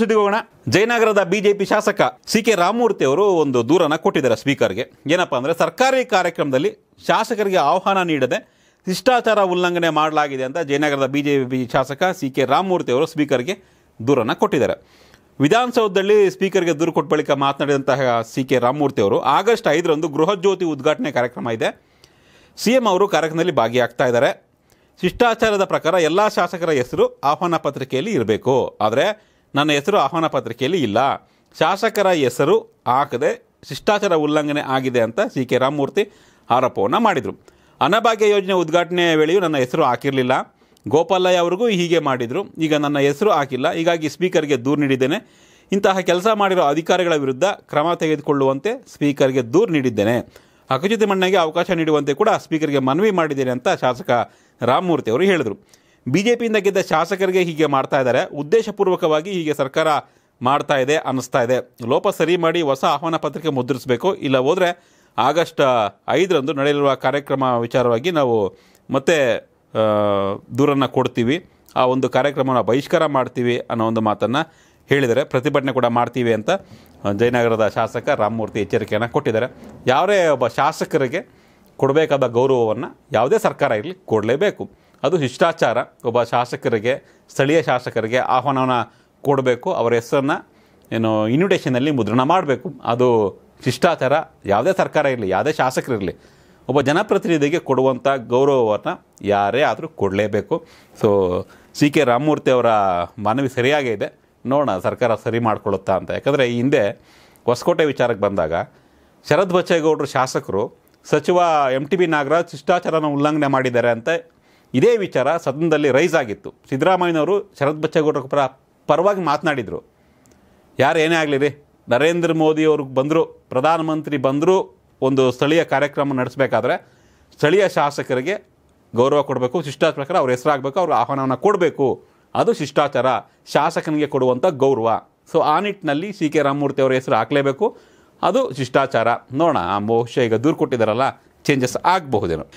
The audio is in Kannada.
ಸುದ್ದಿಗೆ ಹೋಗೋಣ ಜಯನಗರದ ಬಿಜೆಪಿ ಶಾಸಕ ಸಿ ಕೆ ರಾಮಮೂರ್ತಿ ಅವರು ಒಂದು ದೂರನ ಕೊಟ್ಟಿದ್ದಾರೆ ಸ್ಪೀಕರ್ಗೆ ಏನಪ್ಪ ಅಂದರೆ ಸರ್ಕಾರಿ ಕಾರ್ಯಕ್ರಮದಲ್ಲಿ ಶಾಸಕರಿಗೆ ಆಹ್ವಾನ ನೀಡದೆ ಶಿಷ್ಟಾಚಾರ ಉಲ್ಲಂಘನೆ ಮಾಡಲಾಗಿದೆ ಅಂತ ಜಯನಗರದ ಬಿಜೆಪಿ ಶಾಸಕ ಸಿ ಕೆ ರಾಮಮೂರ್ತಿ ಅವರು ಸ್ಪೀಕರ್ಗೆ ದೂರನ್ನು ಕೊಟ್ಟಿದ್ದಾರೆ ವಿಧಾನಸೌಧದಲ್ಲಿ ಸ್ಪೀಕರ್ಗೆ ದೂರು ಕೊಟ್ಟ ಬಳಿಕ ಮಾತನಾಡಿದಂತಹ ಸಿ ಕೆ ರಾಮಮೂರ್ತಿ ಅವರು ಆಗಸ್ಟ್ ಐದರಂದು ಗೃಹಜ್ಯೋತಿ ಉದ್ಘಾಟನೆ ಕಾರ್ಯಕ್ರಮ ಇದೆ ಸಿ ಎಂ ಅವರು ಕಾರ್ಯಕ್ರಮದಲ್ಲಿ ಭಾಗಿಯಾಗ್ತಾ ಇದ್ದಾರೆ ಶಿಷ್ಟಾಚಾರದ ಪ್ರಕಾರ ಎಲ್ಲ ಶಾಸಕರ ಹೆಸರು ಆಹ್ವಾನ ಪತ್ರಿಕೆಯಲ್ಲಿ ಇರಬೇಕು ಆದರೆ ನನ್ನ ಹೆಸರು ಆಹ್ವಾನ ಪತ್ರಿಕೆಯಲ್ಲಿ ಇಲ್ಲ ಶಾಸಕರ ಹೆಸರು ಹಾಕದೆ ಶಿಷ್ಟಾಚಾರ ಉಲ್ಲಂಘನೆ ಆಗಿದೆ ಅಂತ ಸಿ ಕೆ ರಾಮಮೂರ್ತಿ ಆರೋಪವನ್ನು ಮಾಡಿದರು ಅನ್ನಭಾಗ್ಯ ಯೋಜನೆ ಉದ್ಘಾಟನೆಯ ವೇಳೆಯೂ ನನ್ನ ಹೆಸರು ಹಾಕಿರಲಿಲ್ಲ ಗೋಪಾಲಯ್ಯ ಅವರಿಗೂ ಹೀಗೆ ಮಾಡಿದರು ಈಗ ನನ್ನ ಹೆಸರು ಹಾಕಿಲ್ಲ ಹೀಗಾಗಿ ಸ್ಪೀಕರ್ಗೆ ದೂರು ನೀಡಿದ್ದೇನೆ ಇಂತಹ ಕೆಲಸ ಮಾಡಿರೋ ಅಧಿಕಾರಿಗಳ ವಿರುದ್ಧ ಕ್ರಮ ತೆಗೆದುಕೊಳ್ಳುವಂತೆ ಸ್ಪೀಕರ್ಗೆ ದೂರು ನೀಡಿದ್ದೇನೆ ಹಕ್ಕುಜುತಿ ಮಣ್ಣೆಗೆ ಅವಕಾಶ ನೀಡುವಂತೆ ಕೂಡ ಸ್ಪೀಕರ್ಗೆ ಮನವಿ ಮಾಡಿದ್ದೇನೆ ಅಂತ ಶಾಸಕ ರಾಮಮೂರ್ತಿ ಅವರು ಹೇಳಿದರು ಪಿಯಿಂದ ಗೆದ್ದ ಶಾಸಕರಿಗೆ ಹೀಗೆ ಮಾಡ್ತಾ ಇದ್ದಾರೆ ಉದ್ದೇಶಪೂರ್ವಕವಾಗಿ ಹೀಗೆ ಸರ್ಕಾರ ಮಾಡ್ತಾ ಇದೆ ಅನ್ನಿಸ್ತಾ ಇದೆ ಲೋಪ ಸರಿ ಮಾಡಿ ಹೊಸ ಆಹ್ವಾನ ಪತ್ರಿಕೆ ಮುದ್ರಿಸಬೇಕು ಇಲ್ಲ ಹೋದರೆ ಆಗಸ್ಟ್ ಐದರಂದು ನಡೆಯಲಿರುವ ಕಾರ್ಯಕ್ರಮ ವಿಚಾರವಾಗಿ ನಾವು ಮತ್ತೆ ದೂರನ್ನು ಕೊಡ್ತೀವಿ ಆ ಒಂದು ಕಾರ್ಯಕ್ರಮವನ್ನು ಬಹಿಷ್ಕಾರ ಮಾಡ್ತೀವಿ ಅನ್ನೋ ಒಂದು ಮಾತನ್ನು ಹೇಳಿದರೆ ಪ್ರತಿಭಟನೆ ಕೂಡ ಮಾಡ್ತೀವಿ ಅಂತ ಜಯನಗರದ ಶಾಸಕ ರಾಮಮೂರ್ತಿ ಎಚ್ಚರಿಕೆಯನ್ನು ಕೊಟ್ಟಿದ್ದಾರೆ ಯಾವುದೇ ಒಬ್ಬ ಶಾಸಕರಿಗೆ ಕೊಡಬೇಕಾದ ಗೌರವವನ್ನು ಯಾವುದೇ ಸರ್ಕಾರ ಇರಲಿ ಕೊಡಲೇಬೇಕು ಅದು ಶಿಷ್ಟಾಚಾರ ಒಬ್ಬ ಶಾಸಕರಿಗೆ ಸ್ಥಳೀಯ ಶಾಸಕರಿಗೆ ಆಹ್ವಾನವನ್ನು ಕೊಡಬೇಕು ಅವರ ಹೆಸರನ್ನು ಏನು ಇನ್ವಿಟೇಷನಲ್ಲಿ ಮುದ್ರಣ ಮಾಡಬೇಕು ಅದು ಶಿಷ್ಟಾಚಾರ ಯಾವುದೇ ಸರ್ಕಾರ ಇರಲಿ ಯಾವುದೇ ಶಾಸಕರಿರಲಿ ಒಬ್ಬ ಜನಪ್ರತಿನಿಧಿಗೆ ಕೊಡುವಂಥ ಗೌರವವನ್ನು ಯಾರೇ ಆದರೂ ಕೊಡಲೇಬೇಕು ಸೊ ಸಿ ಕೆ ರಾಮಮೂರ್ತಿ ಅವರ ಮನವಿ ಸರಿಯಾಗೇ ಇದೆ ನೋಡೋಣ ಸರ್ಕಾರ ಸರಿ ಮಾಡಿಕೊಳ್ಳುತ್ತಾ ಅಂತ ಯಾಕಂದರೆ ಈ ಹಿಂದೆ ಹೊಸಕೋಟೆ ವಿಚಾರಕ್ಕೆ ಬಂದಾಗ ಶರದ್ ಬಚ್ಚೇಗೌಡರು ಶಾಸಕರು ಸಚಿವ ಎಂ ಟಿ ಬಿ ನಾಗರಾಜ್ ಶಿಷ್ಟಾಚಾರನ ಉಲ್ಲಂಘನೆ ಮಾಡಿದ್ದಾರೆ ಅಂತ ಇದೇ ವಿಚಾರ ಸದನದಲ್ಲಿ ರೈಸ್ ಆಗಿತ್ತು ಸಿದ್ದರಾಮಯ್ಯನವರು ಶರತ್ ಬಚ್ಚೇಗೌಡರ ಪರ ಪರವಾಗಿ ಮಾತನಾಡಿದರು ಯಾರು ಏನೇ ಆಗಲಿ ರೀ ನರೇಂದ್ರ ಮೋದಿಯವ್ರಿಗೆ ಬಂದರೂ ಪ್ರಧಾನಮಂತ್ರಿ ಬಂದರೂ ಒಂದು ಸ್ಥಳೀಯ ಕಾರ್ಯಕ್ರಮ ನಡೆಸಬೇಕಾದ್ರೆ ಸ್ಥಳೀಯ ಶಾಸಕರಿಗೆ ಗೌರವ ಕೊಡಬೇಕು ಶಿಷ್ಟಾಚಾರ ಅವ್ರ ಹೆಸರಾಗಬೇಕು ಅವ್ರ ಆಹ್ವಾನವನ್ನು ಕೊಡಬೇಕು ಅದು ಶಿಷ್ಟಾಚಾರ ಶಾಸಕನಿಗೆ ಕೊಡುವಂಥ ಗೌರವ ಸೊ ಆ ನಿಟ್ಟಿನಲ್ಲಿ ಸಿ ಕೆ ರಾಮಮೂರ್ತಿ ಅವರ ಹೆಸರು ಹಾಕಲೇಬೇಕು ಅದು ಶಿಷ್ಟಾಚಾರ ನೋಡೋಣ ಆ ಮೋಶ ಈಗ ದೂರು ಕೊಟ್ಟಿದ್ದಾರಲ್ಲ ಚೇಂಜಸ್ ಆಗಬಹುದೇನು